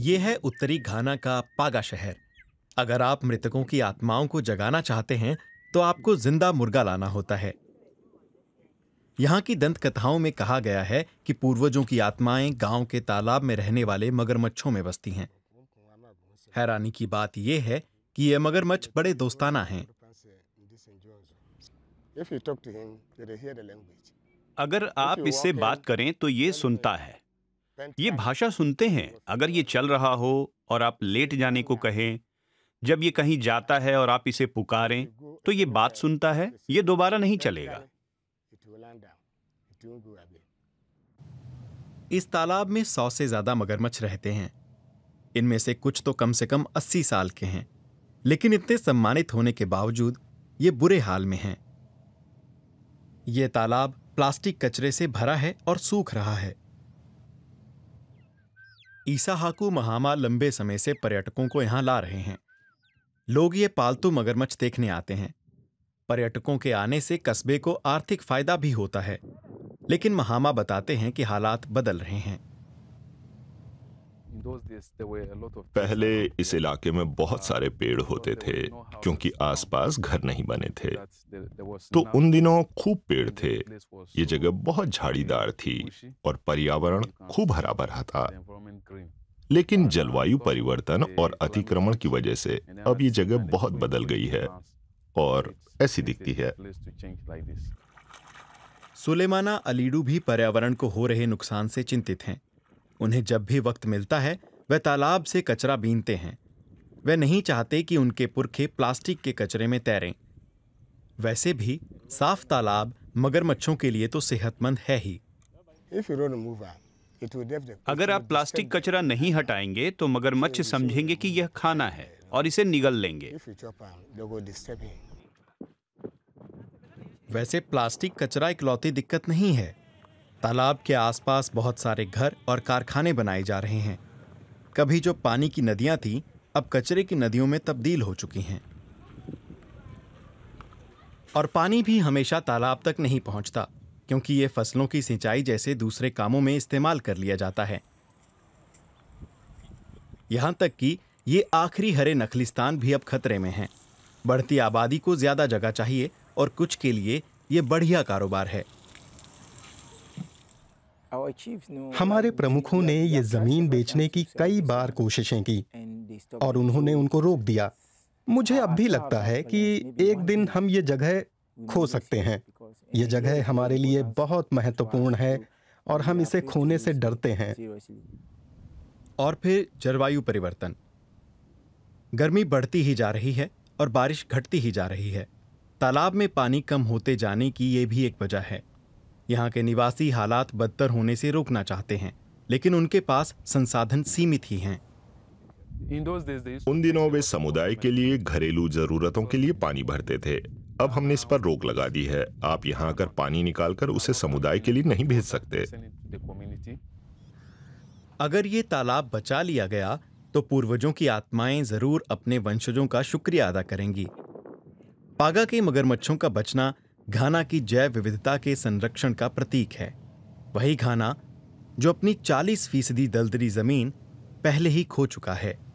ये है उत्तरी घाना का पागा शहर अगर आप मृतकों की आत्माओं को जगाना चाहते हैं तो आपको जिंदा मुर्गा लाना होता है यहाँ की दंत कथाओं में कहा गया है कि पूर्वजों की आत्माएं गांव के तालाब में रहने वाले मगरमच्छों में बसती हैं हैरानी की बात यह है कि ये मगरमच्छ बड़े दोस्ताना हैं अगर आप इससे बात करें तो ये सुनता है ये भाषा सुनते हैं अगर ये चल रहा हो और आप लेट जाने को कहें जब ये कहीं जाता है और आप इसे पुकारें तो ये बात सुनता है ये दोबारा नहीं चलेगा इस तालाब में सौ से ज्यादा मगरमच्छ रहते हैं इनमें से कुछ तो कम से कम अस्सी साल के हैं लेकिन इतने सम्मानित होने के बावजूद ये बुरे हाल में हैं ये तालाब प्लास्टिक कचरे से भरा है और सूख रहा है ईसाहाकू महामा लंबे समय से पर्यटकों को यहां ला रहे हैं लोग ये पालतू मगरमच्छ देखने आते हैं पर्यटकों के आने से कस्बे को आर्थिक फायदा भी होता है लेकिन महामा बताते हैं कि हालात बदल रहे हैं पहले इस इलाके में बहुत uh, सारे पेड़ होते थे क्योंकि आसपास घर नहीं बने थे तो उन दिनों खूब पेड़ थे ये जगह बहुत झाड़ीदार थी और पर्यावरण खूब हरा भरा था लेकिन जलवायु परिवर्तन और अतिक्रमण की वजह से अब ये जगह बहुत बदल गई है और ऐसी दिखती है सुलेमाना अलीडू भी पर्यावरण को हो रहे नुकसान से चिंतित हैं उन्हें जब भी वक्त मिलता है वह तालाब से कचरा बीनते हैं वह नहीं चाहते कि उनके पुरखे प्लास्टिक के कचरे में तैरें वैसे भी साफ तालाब मगरमच्छों के लिए तो सेहतमंद है ही अगर आप प्लास्टिक कचरा नहीं हटाएंगे तो मगरमच्छ समझेंगे कि यह खाना है और इसे निगल लेंगे वैसे प्लास्टिक कचरा इकलौती दिक्कत नहीं है तालाब के आसपास बहुत सारे घर और कारखाने बनाए जा रहे हैं कभी जो पानी की नदियां थीं अब कचरे की नदियों में तब्दील हो चुकी हैं और पानी भी हमेशा तालाब तक नहीं पहुंचता क्योंकि ये फसलों की सिंचाई जैसे दूसरे कामों में इस्तेमाल कर लिया जाता है यहां तक कि ये आखिरी हरे नखलिस्तान भी अब खतरे में हैं बढ़ती आबादी को ज़्यादा जगह चाहिए और कुछ के लिए ये बढ़िया कारोबार है हमारे प्रमुखों ने ये जमीन बेचने की कई बार कोशिशें की और उन्होंने उनको रोक दिया मुझे अब भी लगता है कि एक दिन हम ये जगह खो सकते हैं ये जगह हमारे लिए बहुत महत्वपूर्ण है और हम इसे खोने से डरते हैं और फिर जलवायु परिवर्तन गर्मी बढ़ती ही जा रही है और बारिश घटती ही जा रही है तालाब में पानी कम होते जाने की ये भी एक वजह है यहाँ के निवासी हालात बदतर होने से रोकना चाहते हैं लेकिन उनके पास संसाधन सीमित ही हैं उन दिनों वे समुदाय के लिए घरेलू जरूरतों के लिए पानी भरते थे अब हमने इस पर रोक लगा दी है आप यहाँ आकर पानी निकालकर उसे समुदाय के लिए नहीं भेज सकते अगर ये तालाब बचा लिया गया तो पूर्वजों की आत्माएं जरूर अपने वंशजों का शुक्रिया अदा करेंगी पागा के मगरमच्छों का बचना घाना की जैव विविधता के संरक्षण का प्रतीक है वही घाना जो अपनी 40 फीसदी दलदली जमीन पहले ही खो चुका है